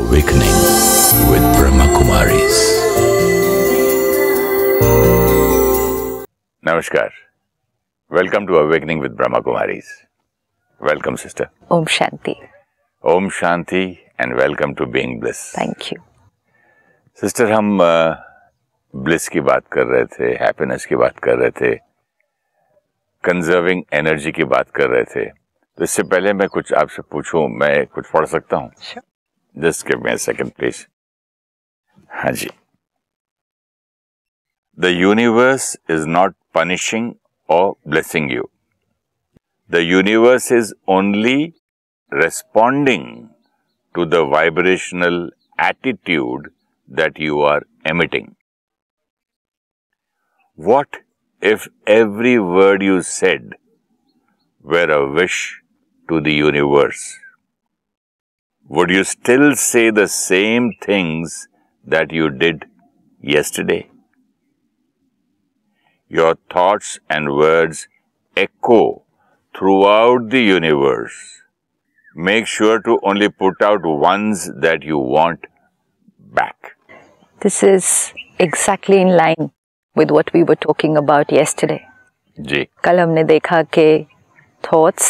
Awakening with Brahma Kumaris. नमस्कार welcome to awakening with Brahma Kumaris welcome sister ओम शांति ओम शांति and welcome to being bliss thank you sister हम ब्लिस uh, की बात कर रहे थे हैप्पीनेस की बात कर रहे थे कंजर्विंग एनर्जी की बात कर रहे थे तो इससे पहले मैं कुछ आपसे पूछूं मैं कुछ पढ़ सकता हूं sure. Just give me a second, please. Haji. The universe is not punishing or blessing you. The universe is only responding to the vibrational attitude that you are emitting. What if every word you said were a wish to the universe? would you still say the same things that you did yesterday? Your thoughts and words echo throughout the universe. Make sure to only put out ones that you want back. This is exactly in line with what we were talking about yesterday. जी कल हमने देखा कि thoughts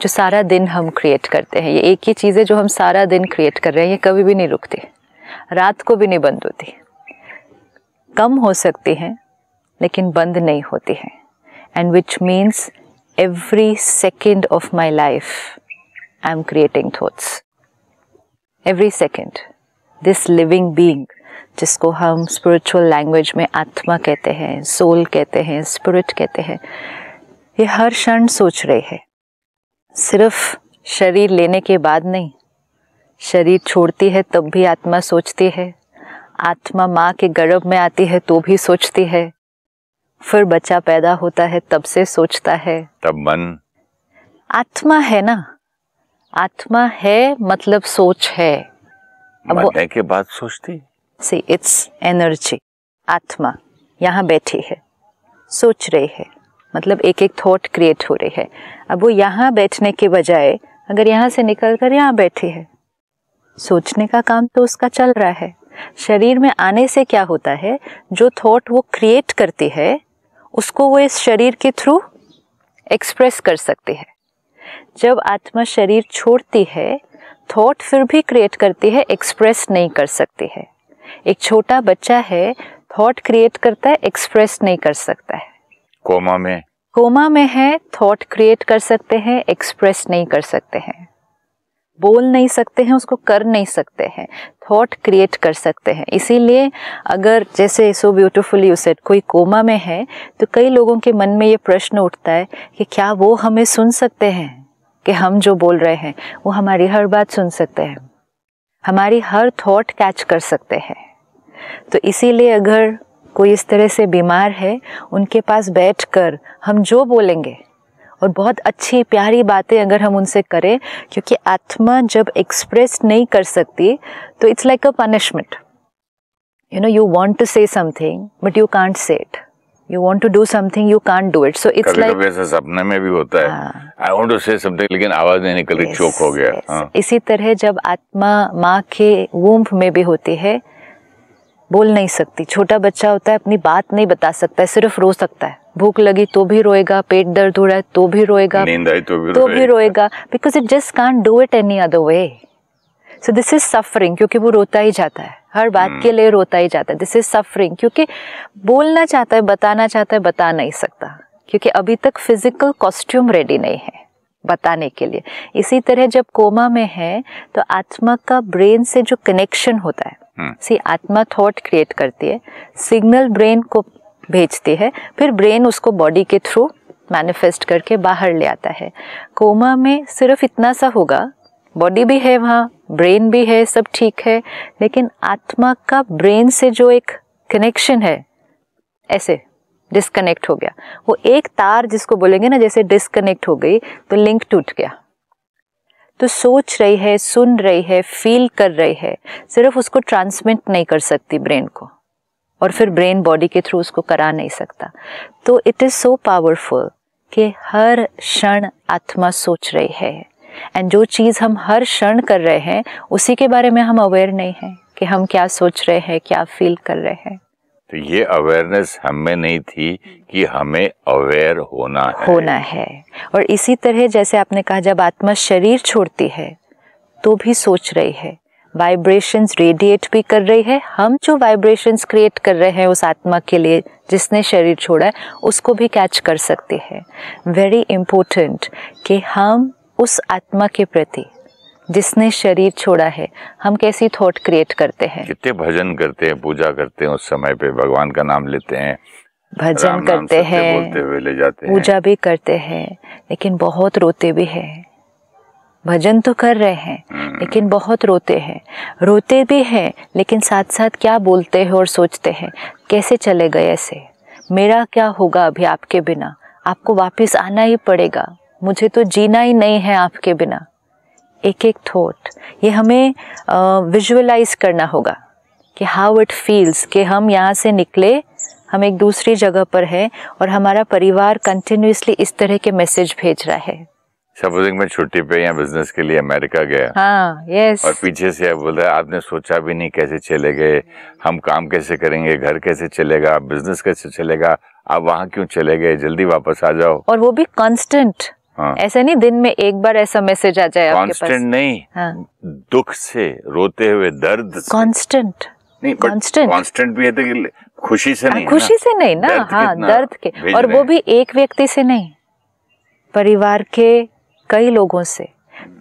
जो सारा दिन हम create करते हैं ये एक ही चीज़ है जो हम सारा दिन क्रिएट कर रहे हैं ये कभी भी नहीं रुकती रात को भी नहीं बंद होती कम हो सकती हैं लेकिन बंद नहीं होती हैं and which means every second of my life I am creating thoughts every second this living being जिसको हम स्पिरिचुअल लैंग्वेज में आत्मा कहते हैं सोल कहते हैं स्पिरिट कहते हैं ये हर क्षण सोच रहे है सिर्फ शरीर लेने के बाद नहीं शरीर छोड़ती है तब भी आत्मा सोचती है आत्मा माँ के गर्भ में आती है तो भी सोचती है फिर बच्चा पैदा होता है तब से सोचता है तब मन आत्मा है ना आत्मा है मतलब सोच है मरने के बाद सोचती सी इट्स एनर्जी आत्मा यहाँ बैठी है सोच रही है मतलब एक एक थॉट क्रिएट हो रही है अब वो यहाँ बैठने के बजाय अगर यहाँ से निकल कर यहाँ बैठी है सोचने का काम तो उसका चल रहा है शरीर में आने से क्या होता है जो थॉट वो क्रिएट करती है उसको वो इस शरीर के थ्रू एक्सप्रेस कर सकती है जब आत्मा शरीर छोड़ती है थॉट फिर भी क्रिएट करती है एक्सप्रेस नहीं कर सकती है एक छोटा बच्चा है थॉट क्रिएट करता है एक्सप्रेस नहीं कर सकता है कोमा में कोमा में है थॉट क्रिएट कर सकते हैं एक्सप्रेस नहीं कर सकते हैं बोल नहीं सकते हैं उसको कर नहीं सकते हैं थॉट क्रिएट कर सकते हैं इसीलिए अगर जैसे सो ब्यूटिफुल यू सेड कोई कोमा में है तो कई लोगों के मन में ये प्रश्न उठता है कि क्या वो हमें सुन सकते हैं कि हम जो बोल रहे हैं वो हमारी हर बात सुन सकते हैं हमारी हर थॉट कैच कर सकते हैं तो इसीलिए अगर कोई इस तरह से बीमार है उनके पास बैठकर हम जो बोलेंगे और बहुत अच्छी प्यारी बातें अगर हम उनसे करें क्योंकि आत्मा जब एक्सप्रेस नहीं कर सकती तो it's like a punishment you know you want to say something but you can't say it you want to do something you can't do it so it's like ऐसा सपने में भी होता है I want to say something लेकिन आवाज नहीं निकल रही yes, चोक हो गया yes. हाँ. इसी तरह जब आत्मा माँ के वूम्फ में भी होती है बोल नहीं सकती छोटा बच्चा होता है अपनी बात नहीं बता सकता है सिर्फ रो सकता है भूख लगी तो भी रोएगा पेट दर्द हो रहा है तो भी रोएगा नींद आई तो भी तो भी रोएगा because it just can't do it any other way so this is suffering क्योंकि वो रोता ही जाता है हर बात hmm. के हम्म। लिए रोता ही जाता है दिस इज सफरिंग क्योंकि बोलना चाहता है बताना चाहता है बता नहीं सकता क्योंकि अभी तक फिजिकल कॉस्ट्यूम रेडी नहीं है बताने के लिए इसी तरह जब कोमा में है तो आत्मा का ब्रेन से जो कनेक्शन होता है सी हम्म। आत्मा थॉट क्रिएट करती है सिग्नल ब्रेन को भेजती है फिर ब्रेन उसको बॉडी के थ्रू मैनिफेस्ट करके बाहर ले आता है कोमा में सिर्फ इतना सा होगा बॉडी भी है वहाँ ब्रेन भी है सब ठीक है लेकिन आत्मा का ब्रेन से जो एक कनेक्शन है ऐसे डिस्कनेक्ट हो गया वो एक तार जिसको बोलेंगे ना जैसे डिस्कनेक्ट हो गई तो लिंक टूट गया तो सोच रही है सुन रही है फील कर रही है सिर्फ उसको ट्रांसमिट नहीं कर सकती ब्रेन को और फिर ब्रेन बॉडी के थ्रू उसको करा नहीं सकता तो इट इज़ सो पावरफुल कि हर क्षण आत्मा सोच रही है एंड जो चीज़ हम हर क्षण कर रहे हैं उसी के बारे में हम अवेयर नहीं हैं कि हम क्या सोच रहे हैं क्या फील कर रहे हैं तो ये अवेयरनेस हमें नहीं थी कि हमें अवेयर होना है होना है और इसी तरह जैसे आपने कहा जब आत्मा शरीर छोड़ती है तो भी सोच रही है वाइब्रेशंस रेडिएट भी कर रही है हम जो वाइब्रेशंस क्रिएट कर रहे हैं उस आत्मा के लिए जिसने शरीर छोड़ा है उसको भी कैच कर सकते हैं वेरी इम्पोर्टेंट कि हम उस आत्मा के प्रति जिसने शरीर छोड़ा है हम कैसी थॉट क्रिएट करते हैं कितने भजन करते हैं पूजा करते हैं उस समय पे भगवान का नाम लेते हैं भजन करते हैं पूजा भी करते हैं लेकिन बहुत रोते भी हैं भजन तो कर रहे हैं हम्म। लेकिन बहुत रोते हैं रोते भी हैं लेकिन साथ साथ क्या बोलते हैं और सोचते हैं कैसे चले गए ऐसे मेरा क्या होगा अभी आपके बिना आपको वापस आना ही पड़ेगा मुझे तो जीना ही नहीं है आपके बिना एक एक थॉट ये हमें विजुअलाइज करना होगा कि हाउ इट फील्स कि हम यहाँ से निकले हम एक दूसरी जगह पर है और हमारा परिवार कंटिन्यूसली इस तरह के मैसेज भेज रहा है सपोजिंग मैं छुट्टी पे या बिजनेस के लिए अमेरिका गया हाँ यस और पीछे से बोल रहा है आपने सोचा भी नहीं कैसे चले गए हम काम कैसे करेंगे घर कैसे चलेगा बिजनेस कैसे चलेगा आप वहाँ क्यों चले गए जल्दी वापस आ जाओ और वो भी कांस्टेंट हाँ। ऐसा नहीं दिन में एक बार ऐसा मैसेज आ जाए कांस्टेंट नहीं हाँ। दुख से रोते हुए दर्द कांस्टेंट नहीं कांस्टेंट कांस्टेंट भी है तो खुशी से हाँ, नहीं खुशी से नहीं ना हाँ दर्द के हाँ, और वो भी एक व्यक्ति से नहीं परिवार के कई लोगों से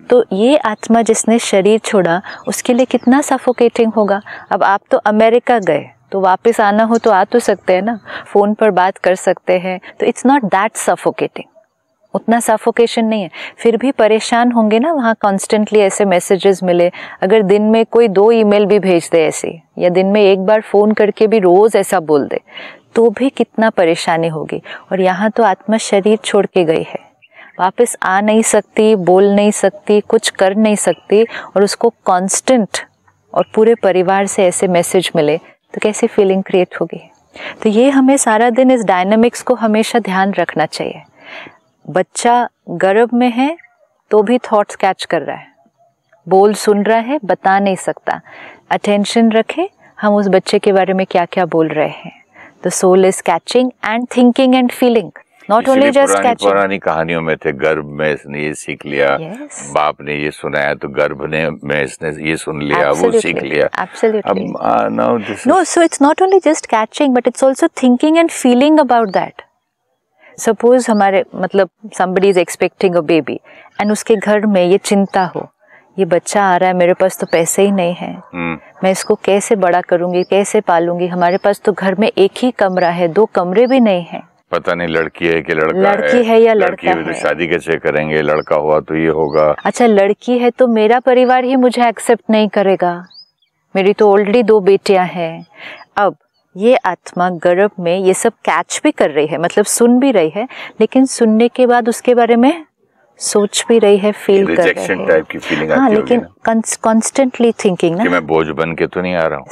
तो ये आत्मा जिसने शरीर छोड़ा उसके लिए कितना सफोकेटिंग होगा अब आप तो अमेरिका गए तो वापस आना हो तो आ तो सकते हैं ना फ़ोन पर बात कर सकते हैं तो इट्स नॉट दैट सफोकेटिंग उतना सफोकेशन नहीं है फिर भी परेशान होंगे ना वहाँ कॉन्स्टेंटली ऐसे मैसेजेस मिले अगर दिन में कोई दो ईमेल भी भेज दे ऐसे या दिन में एक बार फ़ोन करके भी रोज़ ऐसा बोल दे तो भी कितना परेशानी होगी और यहाँ तो आत्मा शरीर छोड़ के गई है वापस आ नहीं सकती बोल नहीं सकती कुछ कर नहीं सकती और उसको कांस्टेंट और पूरे परिवार से ऐसे मैसेज मिले तो कैसी फीलिंग क्रिएट होगी तो ये हमें सारा दिन इस डायनामिक्स को हमेशा ध्यान रखना चाहिए बच्चा गर्भ में है तो भी थॉट्स कैच कर रहा है बोल सुन रहा है बता नहीं सकता अटेंशन रखे हम उस बच्चे के बारे में क्या क्या बोल रहे हैं the soul is catching and thinking and feeling not only just catching पुरानी कहानियों में थे गर्भ में इसने ये सीख लिया yes. बाप ने ये सुनाया तो गर्भ ने मैं इसने ये सुन लिया Absolutely. वो सीख लिया absolutely no so it's not only just catching but it's also thinking and feeling about that suppose हमारे मतलब somebody is expecting a baby and उसके घर में ये चिंता हो ये बच्चा आ रहा है मेरे पास तो पैसे ही नहीं है hmm. हम्म। मैं इसको कैसे बड़ा करूंगी कैसे पालूंगी हमारे पास तो घर में एक ही कमरा है दो कमरे भी नहीं है पता नहीं लड़की है कि लड़का लड़की है, है या लड़की लड़का तो है तो शादी कैसे करेंगे लड़का हुआ तो ये होगा अच्छा लड़की है तो मेरा परिवार ही मुझे एक्सेप्ट नहीं करेगा मेरी तो ऑलरेडी दो बेटियां हैं अब ये आत्मा गर्भ में ये सब कैच भी कर रही है मतलब सुन भी रही है लेकिन सुनने के बाद उसके बारे में सोच भी रही है फील कर रही है टाइप की फीलिंग हाँ लेकिन कॉन्स्टेंटली थिंकिंग ना कि मैं बोझ बन के तो नहीं आ रहा हूँ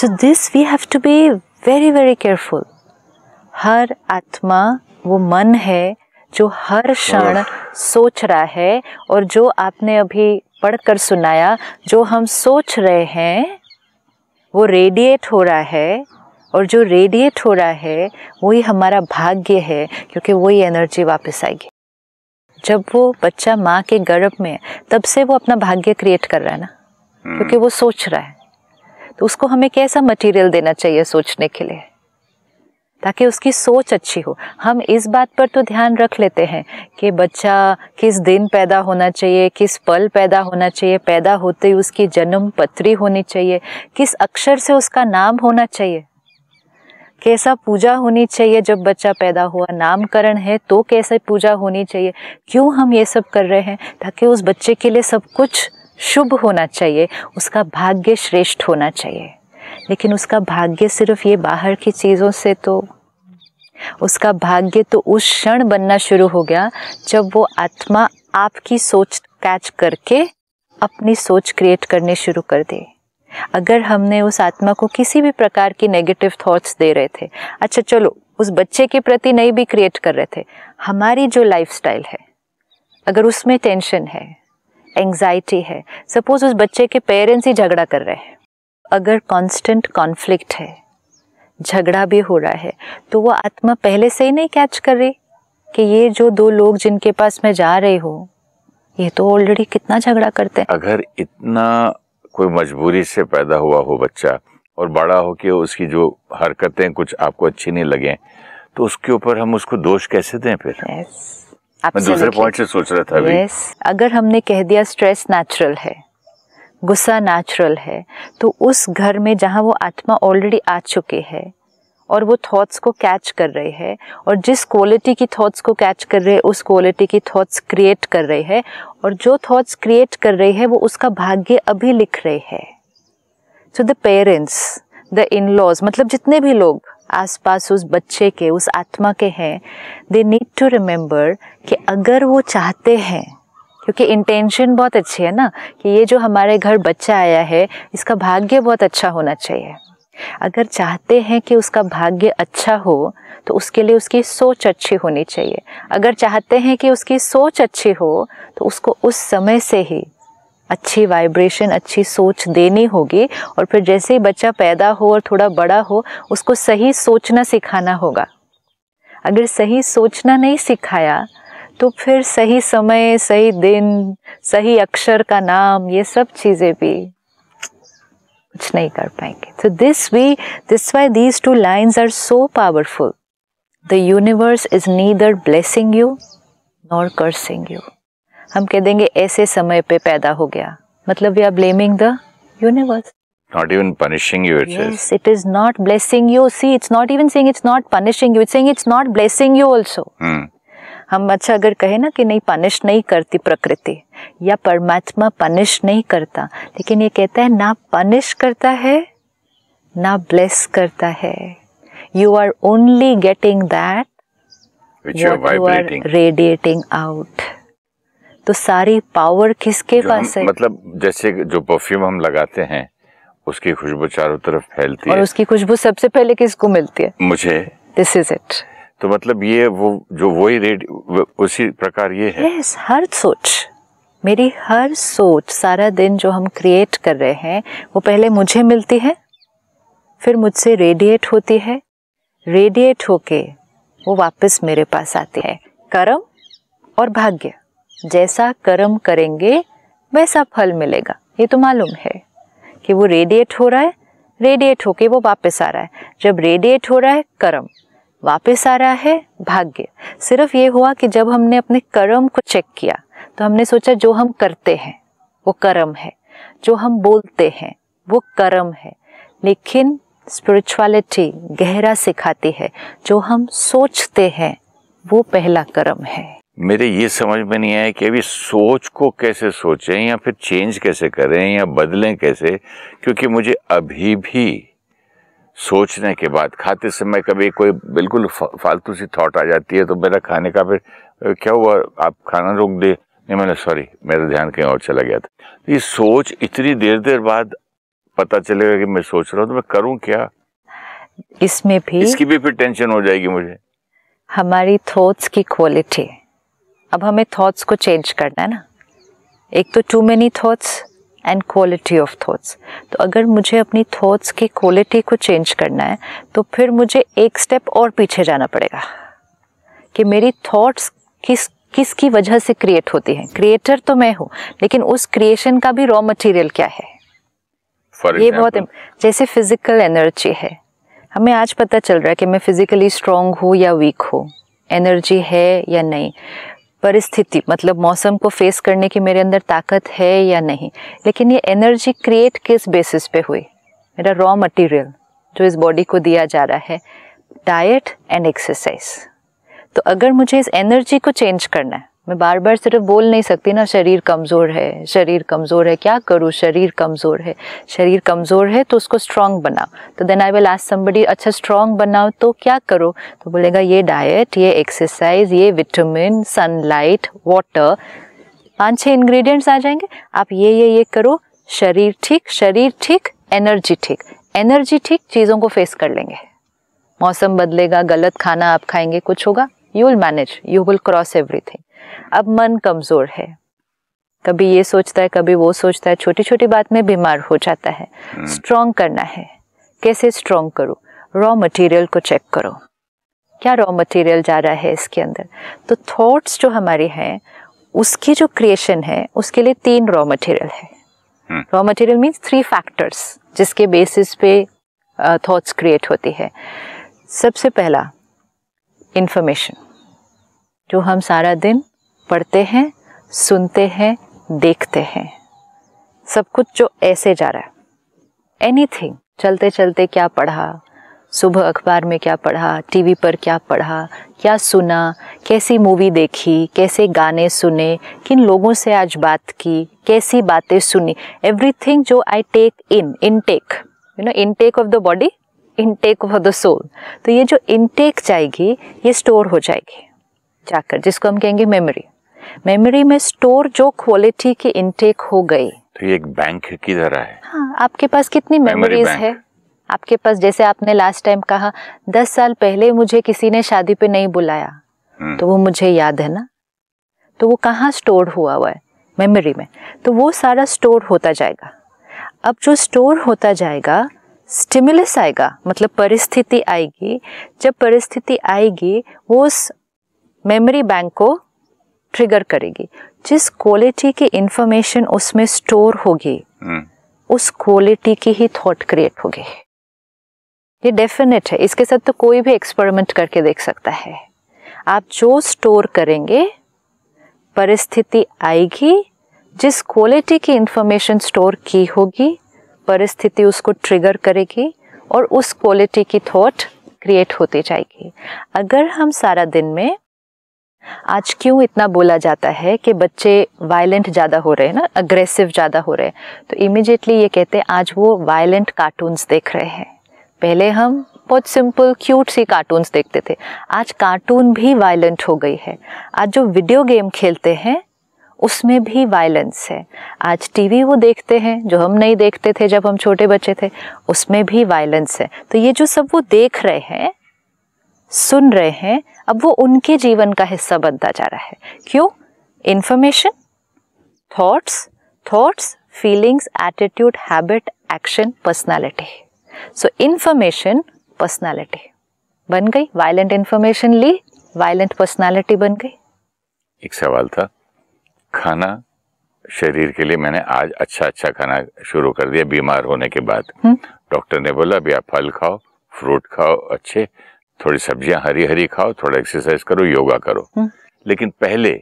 so this we have to be very very careful हर आत्मा वो मन है जो हर क्षण सोच रहा है और जो आपने अभी पढ़कर सुनाया जो हम सोच रहे हैं वो रेडिएट हो रहा है और जो रेडिएट हो रहा है वही हमारा भाग्य है क्योंकि वही एनर्जी वापस आएगी जब वो बच्चा माँ के गर्भ में तब से वो अपना भाग्य क्रिएट कर रहा है ना क्योंकि हम्म। वो सोच रहा है तो उसको हमें कैसा मटेरियल देना चाहिए सोचने के लिए ताकि उसकी सोच अच्छी हो हम इस बात पर तो ध्यान रख लेते हैं कि बच्चा किस दिन पैदा होना चाहिए किस पल पैदा होना चाहिए पैदा होते ही उसकी जन्म पत्री होनी चाहिए किस अक्षर से उसका नाम होना चाहिए कैसा पूजा होनी चाहिए जब बच्चा पैदा हुआ नामकरण है तो कैसे पूजा होनी चाहिए क्यों हम ये सब कर रहे हैं ताकि उस बच्चे के लिए सब कुछ शुभ होना चाहिए उसका भाग्य श्रेष्ठ होना चाहिए लेकिन उसका भाग्य सिर्फ ये बाहर की चीज़ों से तो उसका भाग्य तो उस क्षण बनना शुरू हो गया जब वो आत्मा आपकी सोच कैच करके अपनी सोच क्रिएट करने शुरू कर दी अगर हमने उस आत्मा को किसी भी प्रकार की नेगेटिव थॉट्स दे रहे थे अच्छा चलो उस बच्चे के प्रति नहीं भी क्रिएट कर रहे थे हमारी जो लाइफ है अगर उसमें टेंशन है एंग्जाइटी है सपोज उस बच्चे के पेरेंट्स ही झगड़ा कर रहे हैं अगर कांस्टेंट कॉन्फ्लिक्ट है झगड़ा भी हो रहा है तो वो आत्मा पहले से ही नहीं कैच कर रही कि ये जो दो लोग जिनके पास मैं जा रही हूँ ये तो ऑलरेडी कितना झगड़ा करते हैं अगर इतना कोई मजबूरी से पैदा हुआ हो बच्चा और बड़ा हो कि उसकी जो हरकतें कुछ आपको अच्छी नहीं लगे तो उसके ऊपर हम उसको दोष कैसे दें फिर yes, मैं दूसरे पॉइंट से सोच रहा था yes, अगर हमने कह दिया स्ट्रेस नेचुरल है गुस्सा नेचुरल है तो उस घर में जहाँ वो आत्मा ऑलरेडी आ चुके है और वो थॉट्स को कैच कर रहे हैं और जिस क्वालिटी की थॉट्स को कैच कर रहे हैं उस क्वालिटी की थॉट्स क्रिएट कर रहे हैं और जो थॉट्स क्रिएट कर रहे हैं वो उसका भाग्य अभी लिख रहे हैं so the parents the in laws मतलब जितने भी लोग आसपास उस बच्चे के उस आत्मा के हैं दे नीड टू रिमेंबर कि अगर वो चाहते हैं क्योंकि इंटेंशन बहुत अच्छी है ना कि ये जो हमारे घर बच्चा आया है इसका भाग्य बहुत अच्छा होना चाहिए अगर चाहते हैं कि उसका भाग्य अच्छा हो तो उसके लिए उसकी सोच अच्छी होनी चाहिए अगर चाहते हैं कि उसकी सोच अच्छी हो तो उसको उस समय से ही अच्छी वाइब्रेशन अच्छी सोच देनी होगी और फिर जैसे ही बच्चा पैदा हो और थोड़ा बड़ा हो उसको सही सोचना सिखाना होगा अगर सही सोचना नहीं सिखाया तो फिर सही समय सही दिन सही अक्षर का नाम ये सब चीज़ें भी कुछ नहीं कर पाएंगे तो this we this why these two lines are so powerful the universe is neither blessing you nor cursing you हम कह देंगे ऐसे समय पे पैदा हो गया मतलब we are blaming the universe not even punishing you it yes, says it is not blessing you see it's not even saying it's not punishing you it's saying it's not blessing you also hmm. हम अच्छा अगर कहें ना कि नहीं punish नहीं करती प्रकृति या परमात्मा पनिश नहीं करता लेकिन ये कहता है ना पनिश करता है ना ब्लेस करता है you are only getting that you are radiating out तो सारी पावर किसके पास है मतलब जैसे जो परफ्यूम हम लगाते हैं उसकी खुशबू चारों तरफ फैलती और है और उसकी खुशबू सबसे पहले किसको मिलती है मुझे दिस इज इट तो मतलब ये वो जो वही रेड उसी प्रकार ये है yes, हर सोच मेरी हर सोच सारा दिन जो हम क्रिएट कर रहे हैं वो पहले मुझे मिलती है फिर मुझसे रेडिएट होती है रेडिएट होके वो वापस मेरे पास आती है कर्म और भाग्य जैसा कर्म करेंगे वैसा फल मिलेगा ये तो मालूम है कि वो रेडिएट हो रहा है रेडिएट होके वो वापस आ रहा है जब रेडिएट हो रहा है कर्म वापस आ रहा है भाग्य सिर्फ ये हुआ कि जब हमने अपने कर्म को चेक किया तो हमने सोचा जो हम करते हैं वो कर्म है जो हम बोलते हैं वो कर्म है लेकिन स्पिरिचुअलिटी गहरा सिखाती है जो हम सोचते हैं वो पहला कर्म है मेरे ये समझ में नहीं आया कि अभी सोच को कैसे सोचें या फिर चेंज कैसे करें या बदलें कैसे क्योंकि मुझे अभी भी सोचने के बाद खाते समय कभी कोई बिल्कुल फालतू सी थॉट आ जाती है तो मेरा खाने का फिर क्या हुआ आप खाना रोक दे नहीं मैंने सॉरी मेरा ध्यान कहीं और चला गया था तो ये सोच इतनी देर देर बाद पता चलेगा कि मैं सोच रहा हूँ तो मैं करूँ क्या इसमें भी इसकी भी फिर टेंशन हो जाएगी मुझे हमारी थॉट्स की क्वालिटी अब हमें थॉट्स को चेंज करना है ना एक तो too many thoughts and quality of thoughts तो अगर मुझे अपनी थॉट्स की क्वालिटी को चेंज करना है तो फिर मुझे एक स्टेप और पीछे जाना पड़ेगा कि मेरी थॉट्स किस किसकी वजह से क्रिएट होती है क्रिएटर तो मैं हूँ लेकिन उस क्रिएशन का भी रॉ मटेरियल क्या है For ये example. बहुत जैसे फिजिकल एनर्जी है हमें आज पता चल रहा है कि मैं फिजिकली स्ट्रांग हूँ या वीक हूँ एनर्जी है या नहीं परिस्थिति मतलब मौसम को फेस करने की मेरे अंदर ताकत है या नहीं लेकिन ये एनर्जी क्रिएट किस बेसिस पे हुई मेरा रॉ मटेरियल जो इस बॉडी को दिया जा रहा है डाइट एंड एक्सरसाइज तो अगर मुझे इस एनर्जी को चेंज करना है मैं बार बार सिर्फ बोल नहीं सकती ना शरीर कमज़ोर है शरीर कमज़ोर है क्या करूँ शरीर कमज़ोर है शरीर कमज़ोर है तो उसको स्ट्रांग बनाओ तो then I will ask somebody अच्छा स्ट्रांग बनाओ तो क्या करो तो बोलेगा ये डाइट ये एक्सरसाइज ये विटामिन सनलाइट वाटर पाँच छः इंग्रेडिएंट्स आ जाएंगे आप ये ये ये करो शरीर ठीक शरीर ठीक एनर्जी ठीक एनर्जी ठीक चीज़ों को फेस कर लेंगे मौसम बदलेगा गलत खाना आप खाएंगे कुछ होगा you will manage you will cross everything अब मन कमज़ोर है कभी ये सोचता है कभी वो सोचता है छोटी छोटी बात में बीमार हो जाता है hmm. करना है कैसे स्ट्रोंग करो रॉ मटेरियल को चेक करो क्या रॉ मटेरियल जा रहा है इसके अंदर तो थॉट्स जो हमारे हैं उसकी जो क्रिएशन है उसके लिए तीन रॉ मटेरियल है raw material means three factors जिसके बेसिस पे थॉट्स क्रिएट होती है सबसे पहला इन्फॉर्मेशन जो हम सारा दिन पढ़ते हैं सुनते हैं देखते हैं सब कुछ जो ऐसे जा रहा है एनीथिंग चलते चलते क्या पढ़ा सुबह अखबार में क्या पढ़ा टीवी पर क्या पढ़ा क्या सुना कैसी मूवी देखी कैसे गाने सुने किन लोगों से आज बात की कैसी बातें सुनी एवरीथिंग जो I take in intake you know intake of the body intake of the soul तो ये जो इनटेक जाएगी ये स्टोर हो जाएगी जाकर जिसको हम कहेंगे मेमोरी मेमोरी में स्टोर जो क्वालिटी की इनटेक हो गई तो ये एक बैंक की तरह है हाँ आपके पास कितनी मेमोरीज है आपके पास जैसे आपने लास्ट टाइम कहा दस साल पहले मुझे किसी ने शादी पे नहीं बुलाया हम्म। तो वो मुझे याद है ना तो वो कहाँ स्टोर हुआ हुआ है मेमोरी में तो वो सारा स्टोर होता जाएगा अब जो स्टोर होता जाएगा स्टिमुलस आएगा मतलब परिस्थिति आएगी जब परिस्थिति आएगी वो उस मेमोरी बैंक को ट्रिगर करेगी जिस क्वालिटी की इंफॉर्मेशन उसमें स्टोर होगी हम्म। उस क्वालिटी की ही थॉट क्रिएट होगी ये डेफिनेट है इसके साथ तो कोई भी एक्सपेरिमेंट करके देख सकता है आप जो स्टोर करेंगे परिस्थिति आएगी जिस क्वालिटी की इंफॉर्मेशन स्टोर की होगी परिस्थिति उसको ट्रिगर करेगी और उस क्वालिटी की थॉट क्रिएट होती जाएगी अगर हम सारा दिन में आज क्यों इतना बोला जाता है कि बच्चे वायलेंट ज़्यादा हो रहे हैं ना अग्रेसिव ज़्यादा हो रहे हैं तो इमिजिएटली ये कहते हैं आज वो वायलेंट कार्टून्स देख रहे हैं पहले हम बहुत सिंपल क्यूट सी कार्टून्स देखते थे आज कार्टून भी वायलेंट हो गई है आज जो वीडियो गेम खेलते हैं उसमें भी वायलेंस है आज टीवी वो देखते हैं जो हम नहीं देखते थे जब हम छोटे बच्चे थे उसमें भी वायलेंस है तो ये जो सब वो देख रहे हैं सुन रहे हैं अब वो उनके जीवन का हिस्सा बनता जा रहा है क्यों information thoughts thoughts feelings attitude habit action personality so information personality बन गई वायलेंट इन्फॉर्मेशन ली वायलेंट पर्सनालिटी बन गई एक सवाल था खाना शरीर के लिए मैंने आज अच्छा अच्छा खाना शुरू कर दिया बीमार होने के बाद हम्म। डॉक्टर ने बोला अभी आप फल खाओ फ्रूट खाओ अच्छे थोड़ी सब्जियां हरी हरी खाओ थोड़ा एक्सरसाइज करो योगा करो हम्म। लेकिन पहले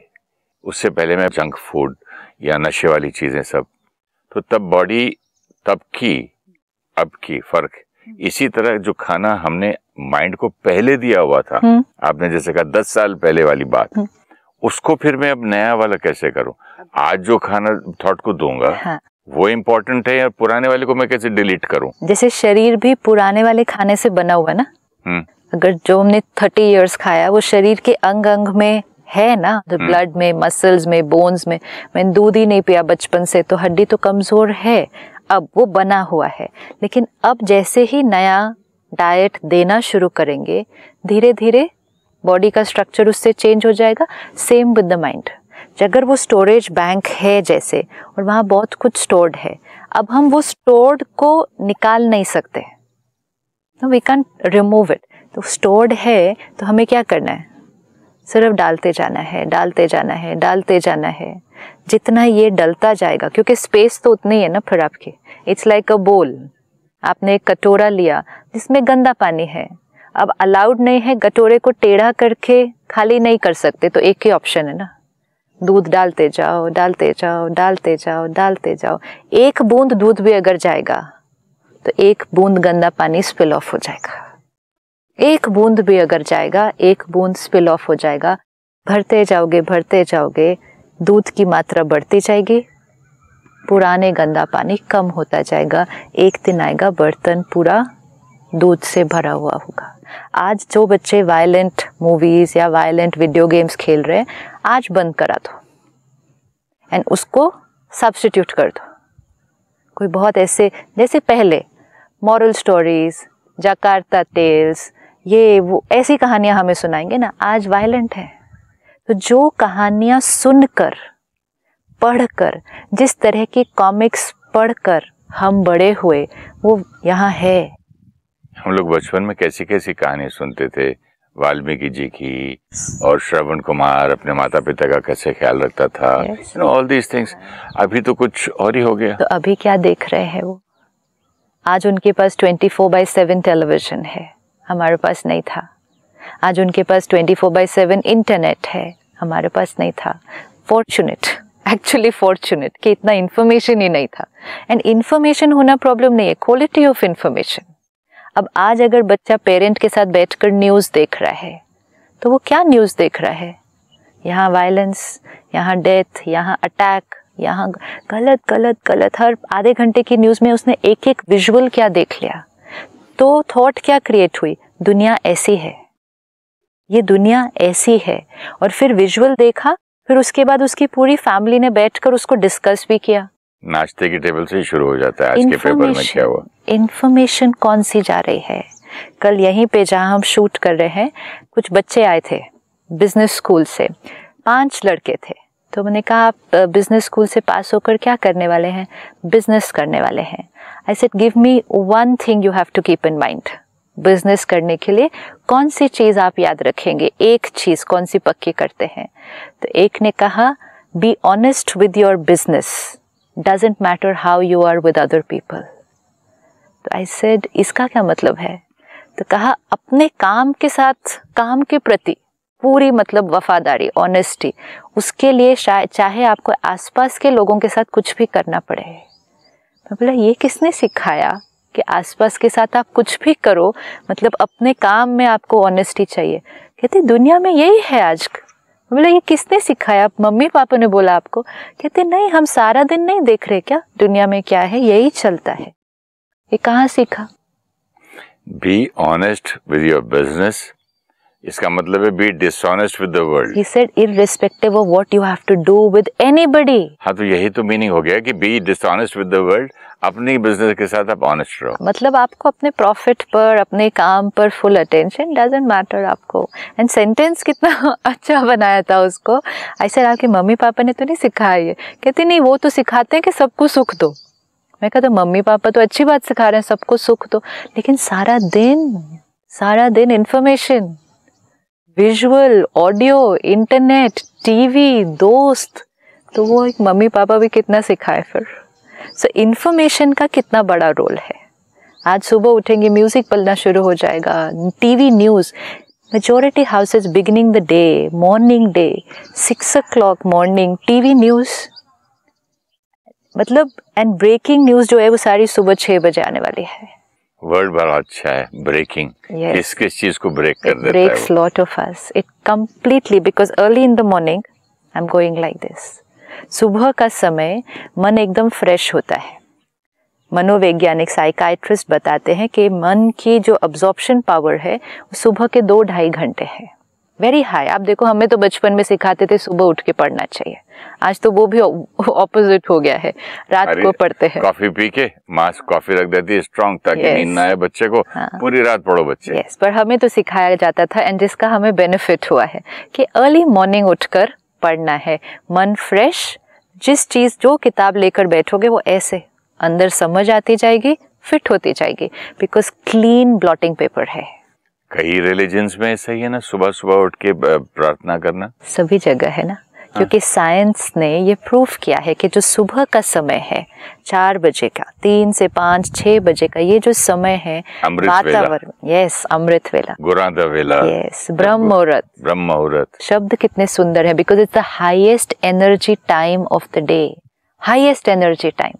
उससे पहले मैं जंक फूड या नशे वाली चीज़ें सब तो तब बॉडी तब की अब की फर्क इसी तरह जो खाना हमने माइंड को पहले दिया हुआ था हम्म। आपने जैसे कहा दस साल पहले वाली बात उसको फिर मैं अब नया वाला कैसे करूं आज जो खाना थॉट को दूंगा हाँ। वो इम्पोर्टेंट है या पुराने वाले को मैं कैसे डिलीट करूं जैसे शरीर भी पुराने वाले खाने से बना हुआ ना हम्म। अगर जो हमने थर्टी इयर्स खाया वो शरीर के अंग अंग में है ना तो ब्लड हम्म। में मसल्स में बोन्स में मैंने दूध ही नहीं पिया बचपन से तो हड्डी तो कमजोर है अब वो बना हुआ है लेकिन अब जैसे ही नया डाइट देना शुरू करेंगे धीरे धीरे बॉडी का स्ट्रक्चर उससे चेंज हो जाएगा सेम विद द माइंड अगर वो स्टोरेज बैंक है जैसे और वहाँ बहुत कुछ स्टोर्ड है अब हम वो स्टोर्ड को निकाल नहीं सकते वी कैन रिमूव इट तो स्टोर्ड तो है तो हमें क्या करना है सिर्फ डालते जाना है डालते जाना है डालते जाना है जितना ये डलता जाएगा क्योंकि स्पेस तो उतनी ही है ना फिर आपके इट्स लाइक अ बोल आपने एक कटोरा लिया जिसमें गंदा पानी है अब अलाउड नहीं है गटोरे को टेढ़ा करके खाली नहीं कर सकते तो एक ही ऑप्शन है ना दूध डालते जाओ डालते जाओ डालते जाओ डालते जाओ एक बूंद दूध भी अगर जाएगा तो एक बूंद गंदा पानी स्पिल ऑफ हो जाएगा एक बूंद भी अगर जाएगा एक बूंद स्पिल ऑफ हो जाएगा भरते जाओगे भरते जाओगे दूध की मात्रा बढ़ती जाएगी पुराने गंदा पानी कम होता जाएगा एक दिन आएगा बर्तन पूरा दूध से भरा हुआ होगा आज जो बच्चे वायलेंट मूवीज या वायलेंट वीडियो गेम्स खेल रहे हैं आज बंद करा दो एंड उसको सब्सटीट्यूट कर दो कोई बहुत ऐसे जैसे पहले मॉरल स्टोरीज जकार्ता टेल्स ये वो ऐसी कहानियां हमें सुनाएंगे ना आज वायलेंट है तो जो कहानियाँ सुनकर पढ़कर जिस तरह की कॉमिक्स पढ़कर हम बड़े हुए वो यहाँ है हम लोग बचपन में कैसी कैसी कहानी सुनते थे वाल्मीकि जी की और श्रवण कुमार अपने माता पिता का कैसे ख्याल रखता था you know all these things अभी तो कुछ और ही हो गया तो अभी क्या देख रहे हैं वो आज उनके पास 24 फोर बाई सेवन टेलीविजन है हमारे पास नहीं था आज उनके पास 24 फोर बाई सेवन इंटरनेट है हमारे पास नहीं था फॉर्चुनेट एक्चुअली फॉर्चुनेट कि इतना इन्फॉर्मेशन ही नहीं था एंड इन्फॉर्मेशन होना प्रॉब्लम नहीं है क्वालिटी ऑफ इन्फॉर्मेशन अब आज अगर बच्चा पेरेंट के साथ बैठकर न्यूज़ देख रहा है तो वो क्या न्यूज़ देख रहा है यहाँ वायलेंस यहाँ डेथ यहाँ अटैक यहाँ गलत गलत गलत हर आधे घंटे की न्यूज़ में उसने एक एक विजुअल क्या देख लिया तो थॉट क्या क्रिएट हुई दुनिया ऐसी है ये दुनिया ऐसी है और फिर विजुअल देखा फिर उसके बाद उसकी पूरी फैमिली ने बैठकर उसको डिस्कस भी किया नाश्ते की टेबल से ही शुरू हो जाता है आज के पेपर में क्या हुआ इन्फॉर्मेशन कौन सी जा रही है कल यहीं पे जहाँ हम शूट कर रहे हैं कुछ बच्चे आए थे बिजनेस स्कूल से पांच लड़के थे तो मैंने कहा आप बिजनेस स्कूल से पास होकर क्या करने वाले हैं बिजनेस करने वाले हैं I said give me one thing you have to keep in mind business करने के लिए कौन सी चीज़ आप याद रखेंगे एक चीज़ कौन सी पक्की करते हैं तो एक ने कहा be honest with your business doesn't matter how you are with other people तो आई सेड इसका क्या मतलब है तो कहा अपने काम के साथ काम के प्रति पूरी मतलब वफादारी ऑनेस्टी उसके लिए चाहे आपको आसपास के लोगों के साथ कुछ भी करना पड़े मैं बोला ये किसने सिखाया कि आसपास के साथ आप कुछ भी करो मतलब अपने काम में आपको ऑनेस्टी चाहिए कहते दुनिया में यही है आज बोला ये किसने सिखाया मम्मी पापा ने बोला आपको कहते नहीं हम सारा दिन नहीं देख रहे क्या दुनिया में क्या है यही चलता है ये कहाँ सीखा be honest with your business इसका मतलब है be dishonest with the world he said irrespective of what you have to do with anybody हां तो यही तो मीनिंग हो गया कि be dishonest with the world अपनी बिजनेस के साथ आप ऑनेस्ट रहो मतलब आपको अपने प्रॉफिट पर अपने काम पर फुल अटेंशन डजेंट मैटर आपको एंड सेंटेंस कितना अच्छा बनाया था उसको ऐसा आपकी मम्मी पापा ने तो नहीं सिखाया ये कहते नहीं वो तो सिखाते हैं कि सबको सुख दो मैं कहता तो मम्मी पापा तो अच्छी बात सिखा रहे हैं सबको सुख दो लेकिन सारा दिन सारा दिन information visual audio internet TV दोस्त तो वो एक मम्मी पापा भी कितना सिखाए फिर सो so, इन्फॉर्मेशन का कितना बड़ा रोल है आज सुबह उठेंगे म्यूज़िक बलना शुरू हो जाएगा TV news majority houses beginning the day morning day six o'clock morning TV news मतलब एंड ब्रेकिंग न्यूज़ जो है वो सारी सुबह छः बजे आने वाली है वर्ल्ड बड़ा अच्छा है ब्रेकिंग yes. किस चीज को ब्रेक कर देता ब्रेक्स है lot of us it completely because early in the morning I am going like this सुबह का समय मन एकदम फ्रेश होता है मनोवैज्ञानिक साइकाइट्रिस्ट बताते हैं कि मन की जो अब्जॉर्प्शन पावर है वो सुबह के दो ढाई घंटे है वेरी हाई आप देखो हमें तो बचपन में सिखाते थे सुबह उठ के पढ़ना चाहिए आज तो वो भी ऑपोजिट हो गया है रात को पढ़ते हैं कॉफी पी के मास्क कॉफी रख देती है स्ट्रॉन्ग ताकि नींद ना आए बच्चे को हाँ. पूरी रात पढ़ो बच्चे पर हमें तो सिखाया जाता था एंड जिसका हमें बेनिफिट हुआ है कि अर्ली मॉर्निंग उठकर पढ़ना है मन फ्रेश जिस चीज़ जो किताब लेकर बैठोगे वो ऐसे अंदर समझ आती जाएगी फिट होती जाएगी बिकॉज क्लीन ब्लॉटिंग पेपर है कई रिलीजन में ऐसा ही है ना सुबह सुबह उठ के प्रार्थना करना सभी जगह है ना क्योंकि साइंस ने ये प्रूफ किया है कि जो सुबह का समय है चार बजे का तीन से पांच छह बजे का ये जो समय है वातावरण यस अमृत वेला गुरादा वेला यस ब्रह्म मुहूर्त ब्रह्म मुहूर्त शब्द कितने सुंदर है because it's the highest energy time of the day highest energy time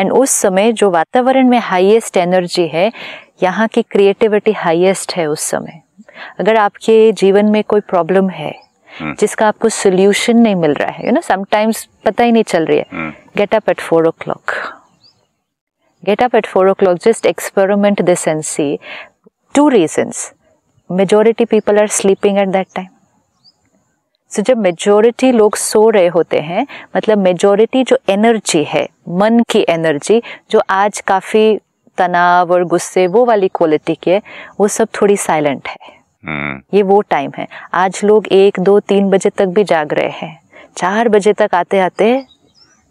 and उस समय जो वातावरण में हाईएस्ट एनर्जी है यहाँ की क्रिएटिविटी हाईएस्ट है उस समय अगर आपके जीवन में कोई प्रॉब्लम है हम्म। जिसका आपको सोल्यूशन नहीं मिल रहा है यू नो समटाइम्स पता ही नहीं चल रही है get up at four o'clock get up at four o'clock just experiment this and see two reasons majority people are sleeping at that time so जब majority लोग सो रहे होते हैं मतलब मेजोरिटी जो एनर्जी है मन की एनर्जी जो आज काफ़ी तनाव और गुस्से वो वाली क्वालिटी की है वो सब थोड़ी साइलेंट है हम्म। ये वो टाइम है आज लोग एक दो तीन बजे तक भी जाग रहे हैं चार बजे तक आते आते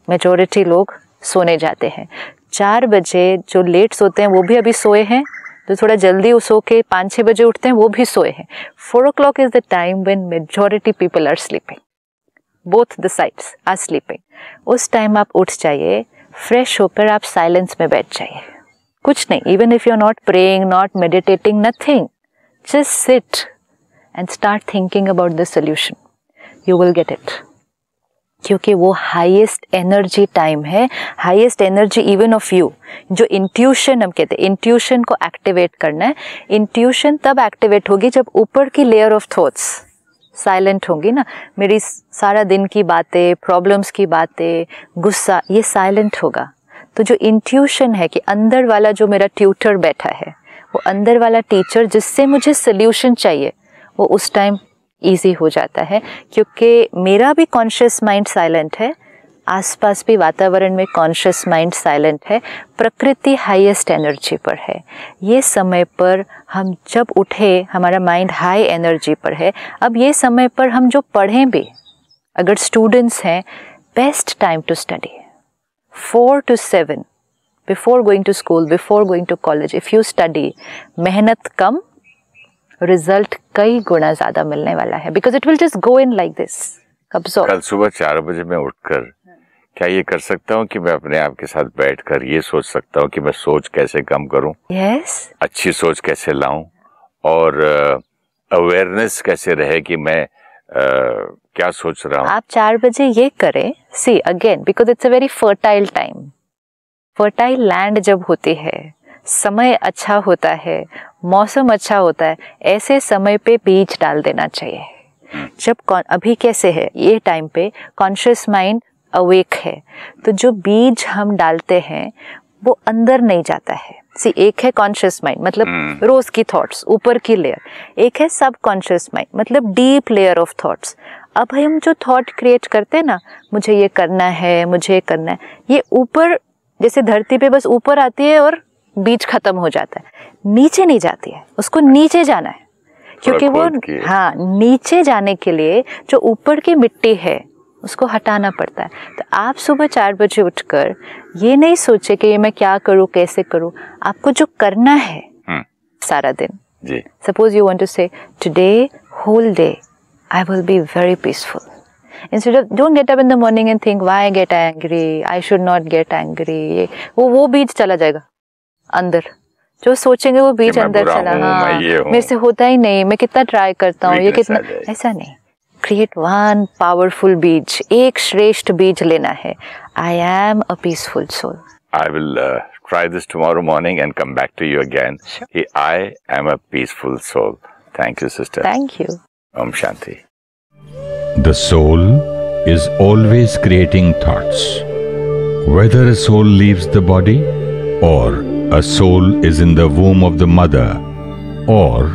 मेजोरिटी लोग सोने जाते हैं चार बजे जो लेट सोते हैं वो भी अभी सोए हैं जो थोड़ा जल्दी सो के पाँच छः बजे उठते हैं वो भी सोए हैं four o'clock is the time when majority people are sleeping both the sides are sleeping उस टाइम आप उठ जाइए फ्रेश होकर आप साइलेंस में बैठ जाइए कुछ नहीं even if you are not praying not meditating nothing just sit and start thinking about the solution. You will get it क्योंकि वो हाईएस्ट एनर्जी टाइम है highest energy even of you जो इंट्यूशन हम कहते हैं इंट्यूशन को activate करना है इंट्यूशन तब एक्टिवेट होगी जब ऊपर की लेयर ऑफ थॉट्स साइलेंट होंगी ना मेरी सारा दिन की बातें प्रॉब्लम्स की बातें गुस्सा ये साइलेंट होगा तो जो इंट्यूशन है कि अंदर वाला जो मेरा ट्यूटर बैठा है वो अंदर वाला टीचर जिससे मुझे सल्यूशन चाहिए वो उस टाइम ईजी हो जाता है क्योंकि मेरा भी कॉन्शियस माइंड साइलेंट है आसपास भी वातावरण में कॉन्शियस माइंड साइलेंट है प्रकृति हाईएस्ट एनर्जी पर है ये समय पर हम जब उठे हमारा माइंड हाई एनर्जी पर है अब ये समय पर हम जो पढ़ें भी अगर स्टूडेंट्स हैं best time to study four to seven before going to school before going to college if you study मेहनत कम रिजल्ट कई गुना ज्यादा मिलने वाला है because it will just go in like this कल सुबह चार बजे मैं उठकर क्या ये कर सकता हूँ कि मैं अपने आप के साथ बैठकर ये सोच सकता हूँ कि मैं सोच कैसे कम करूँ yes. अच्छी सोच कैसे लाऊं और अवेयरनेस uh, कैसे रहे कि मैं uh, क्या सोच रहा हूँ आप चार बजे ये करें see again because it's a very fertile time fertile land जब होती है समय अच्छा होता है मौसम अच्छा होता है ऐसे समय पे बीज डाल देना चाहिए जब अभी कैसे है ये टाइम पे कॉन्शियस माइंड अवेक है तो जो बीज हम डालते हैं वो अंदर नहीं जाता है सी एक है कॉन्शियस माइंड मतलब रोज hmm. की थॉट्स ऊपर की लेयर एक है सब कॉन्शियस माइंड मतलब डीप लेयर ऑफ थॉट्स अब हम जो थॉट क्रिएट करते हैं ना मुझे ये करना है मुझे ये करना है ये ऊपर जैसे धरती पे बस ऊपर आती है और बीच खत्म हो जाता है नीचे नहीं जाती है उसको अच्छा। नीचे जाना है क्योंकि वो हाँ नीचे जाने के लिए जो ऊपर की मिट्टी है उसको हटाना पड़ता है तो आप सुबह चार बजे उठकर ये नहीं सोचे कि ये मैं क्या करूँ कैसे करूँ आपको जो करना है हम्म। सारा दिन suppose you want to say today whole day I will be very peaceful instead of don't get up in the morning and think why get angry I should not get angry वो वो बीच चला जाएगा अंदर जो सोचेंगे वो बीच अंदर चला हाँ मेरे से होता ही नहीं मैं कितना ट्राई करता हूँ ये कितना ऐसा नहीं क्रिएट वन पावरफुल बीज एक श्रेष्ठ बीज लेना है I am a peaceful soul I will try this tomorrow morning and come back to you again. Sure. I am a peaceful soul. Thank you, sister. Thank you. Om Shanti. The soul is always creating thoughts. Whether a soul leaves the body, or a soul is in the womb of the mother, or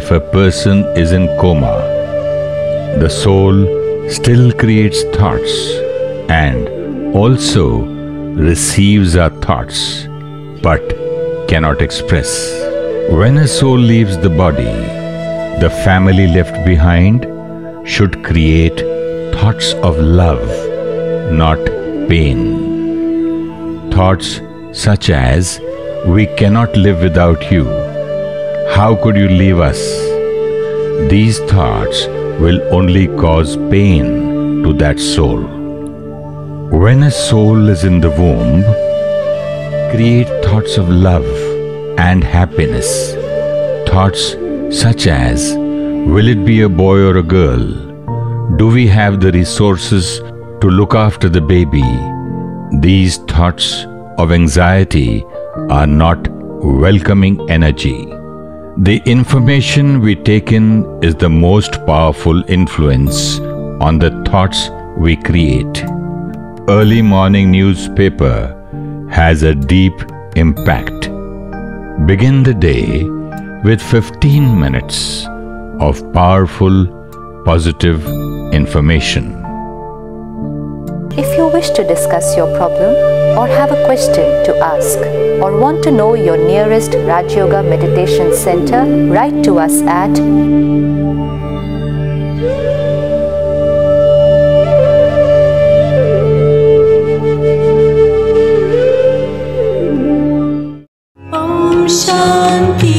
if a person is in coma, the soul still creates thoughts and also receives our thoughts, but cannot express. When a soul leaves the body, the family left behind should create thoughts of love, not pain. Thoughts such as, we cannot live without you. How could you leave us? These thoughts will only cause pain to that soul. When a soul is in the womb, create thoughts of love and happiness. Thoughts such as, Will it be a boy or a girl? Do we have the resources to look after the baby? These thoughts of anxiety are not welcoming energy. The information we take in is the most powerful influence on the thoughts we create. Early morning newspaper has a deep impact. Begin the day with 15 minutes of powerful, positive information. If you wish to discuss your problem or have a question to ask or want to know your nearest Raj Yoga Meditation Center, write to us at